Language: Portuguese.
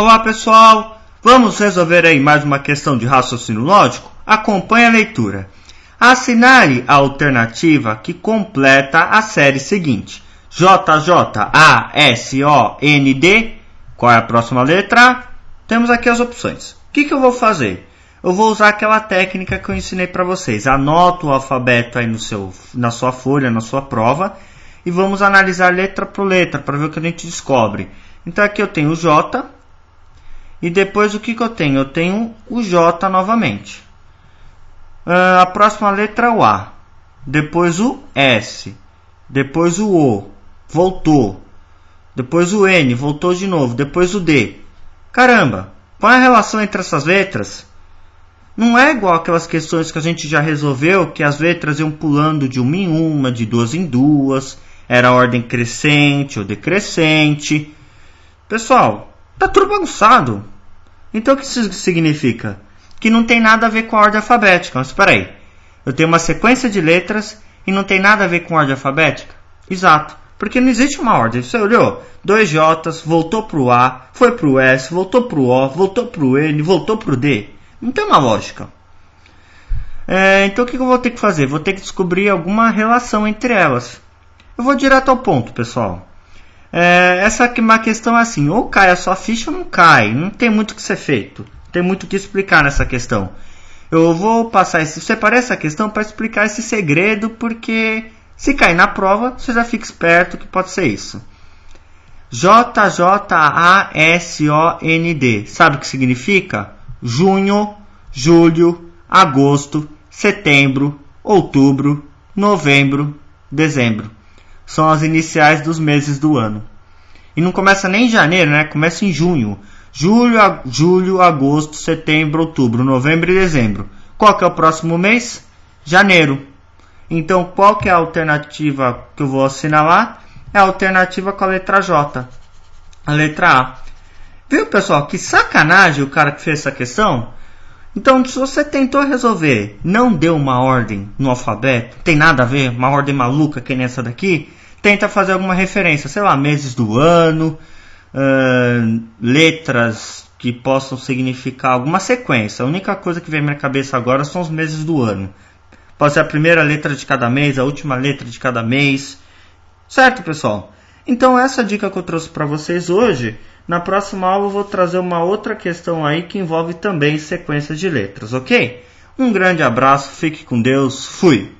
Olá pessoal, vamos resolver aí mais uma questão de raciocínio lógico? Acompanhe a leitura. Assinale a alternativa que completa a série seguinte. J-J-A-S-O-N-D. Qual é a próxima letra? Temos aqui as opções. O que, que eu vou fazer? Eu vou usar aquela técnica que eu ensinei para vocês. Anota o alfabeto aí no seu, na sua folha, na sua prova. E vamos analisar letra por letra para ver o que a gente descobre. Então aqui eu tenho J, e depois o que, que eu tenho? Eu tenho o J novamente. Uh, a próxima letra é o A. Depois o S. Depois o O. Voltou. Depois o N. Voltou de novo. Depois o D. Caramba! Qual é a relação entre essas letras? Não é igual aquelas questões que a gente já resolveu, que as letras iam pulando de uma em uma, de duas em duas, era ordem crescente ou decrescente. Pessoal, Tá tudo bagunçado. Então o que isso significa? Que não tem nada a ver com a ordem alfabética. Mas espera aí. Eu tenho uma sequência de letras e não tem nada a ver com a ordem alfabética? Exato. Porque não existe uma ordem. Você olhou? Dois J's, voltou para o A, foi para o S, voltou para o O, voltou para o N, voltou para o D. Não tem uma lógica. É, então o que eu vou ter que fazer? Vou ter que descobrir alguma relação entre elas. Eu vou direto ao ponto, pessoal. É, essa é uma questão assim, ou cai a sua ficha ou não cai. Não tem muito o que ser feito. Tem muito o que explicar nessa questão. Eu vou passar esse. Separei essa questão para explicar esse segredo, porque se cair na prova, você já fica esperto que pode ser isso. J-J-A-S-O-N-D. Sabe o que significa? Junho, julho, agosto, setembro, outubro, novembro, dezembro são as iniciais dos meses do ano. E não começa nem em janeiro, né? Começa em junho. Julho, ag julho, agosto, setembro, outubro, novembro e dezembro. Qual que é o próximo mês? Janeiro. Então, qual que é a alternativa que eu vou assinalar? É a alternativa com a letra J. A letra A. Viu, pessoal? Que sacanagem o cara que fez essa questão. Então, se você tentou resolver, não deu uma ordem no alfabeto, tem nada a ver, uma ordem maluca que nem essa daqui, tenta fazer alguma referência, sei lá, meses do ano, uh, letras que possam significar alguma sequência. A única coisa que vem à minha cabeça agora são os meses do ano. Pode ser a primeira letra de cada mês, a última letra de cada mês. Certo, pessoal? Então essa dica que eu trouxe para vocês hoje, na próxima aula eu vou trazer uma outra questão aí que envolve também sequência de letras, ok? Um grande abraço, fique com Deus, fui!